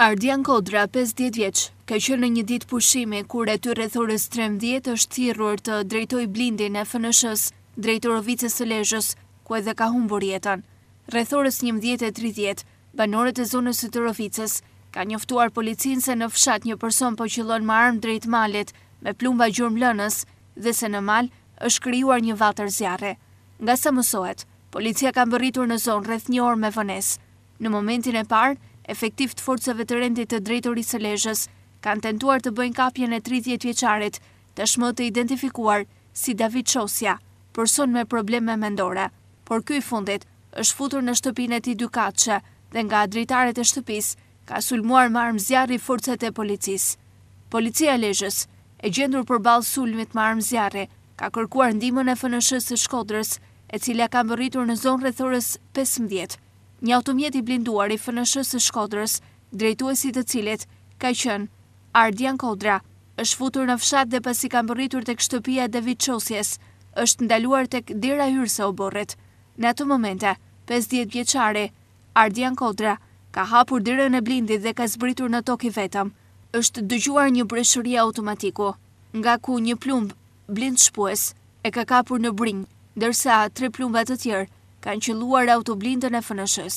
Ardian Kodra, 50 vjeç, ka qenë në një ditë pushimi kur aty rreth orës 13 është thirrur të drejtoj blindin e fënëshës s drejtorovicës së Lezhës, ku edhe ka humbur jetën. Rreth orës 11:30, banorët e zonës së Torovicës kanë njoftuar policinë se në fshat një person po qillon me armë drejt malit me plumba gjurëm lënës dhe se në mal është krijuar një vatër zjarri. Nga sa mësohet, policia ka mbërritur në zonë rreth 1 orë me vonesë. Në momentin e parë, efektiv të forcëve të rendit të drejtorisë së lejës, kanë tentuar të bëjnë kapjen e 30 vjeqarit, të shmë të identifikuar si David Shosja, përson me probleme mendore. Por këj fundit është futur në shtëpinet i dukatëshe dhe nga drejtaret e shtëpis ka sulmuar marmë zjarri forcët e policis. Policia lejës, e gjendur për balë sulmit marmë zjarri, ka kërkuar ndimën e fënëshës të shkodrës, e cilja ka rritur në zonë rëthorës 15 një automjet i blinduar i fënëshës së shkodrës, drejtuesit të cilit, ka qënë Ardian Kodra, është futur në fshat dhe pasi kam bërritur të kështëpia dhe vitëqosjes, është ndaluar të këdira hyrëse o borët. Në atë momente, 50 vjeqare, Ardian Kodra ka hapur dire në blindit dhe ka zbritur në toki vetëm, është dëgjuar një breshëria automatiku, nga ku një plumb, blind shpues, e ka kapur në brinjë, dërsa tre plumbat të tjerë, kanë qëlluar autoblindën e fënëshës.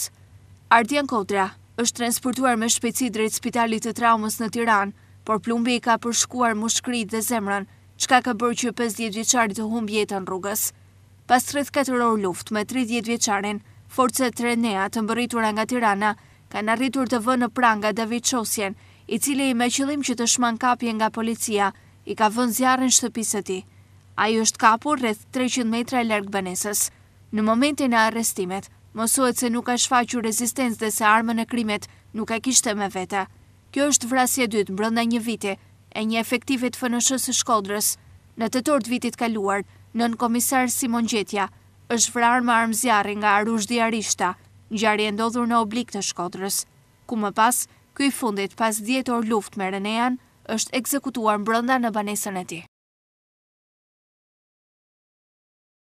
Ardian Kodra është transportuar me shpeci drejt spitalit të traumës në Tiran, por plumbi i ka përshkuar më dhe zemrën, qka ka bërë që 50 vjeqarit të humbë jetën rrugës. Pas 34 orë luft me 30 vjeqarin, forcët Renea të mbëritura nga Tirana kanë arritur të vënë pranga David Qosjen, i cile i me qëllim që të shman kapje nga policia, i ka vënë zjarën shtëpisëti. Ajo është kapur rreth 300 metra e lërgë bënesës. Në momentin e arrestimet, mosohet se nuk ka shfaqur rezistencë dhe se armën e krimit nuk ka kishte me vete. Kjo është vrasje dytë mbrënda një viti e një efektivit fënëshës e shkodrës. Në të tortë vitit kaluar, nën komisar Simon Gjetja është vrarë më zjarë nga Arush Diarishta, gjarë e ndodhur në oblik të shkodrës. Ku më pas, këj fundit pas 10 orë luft me Renean, është ekzekutuar mbrënda në banesën e ti.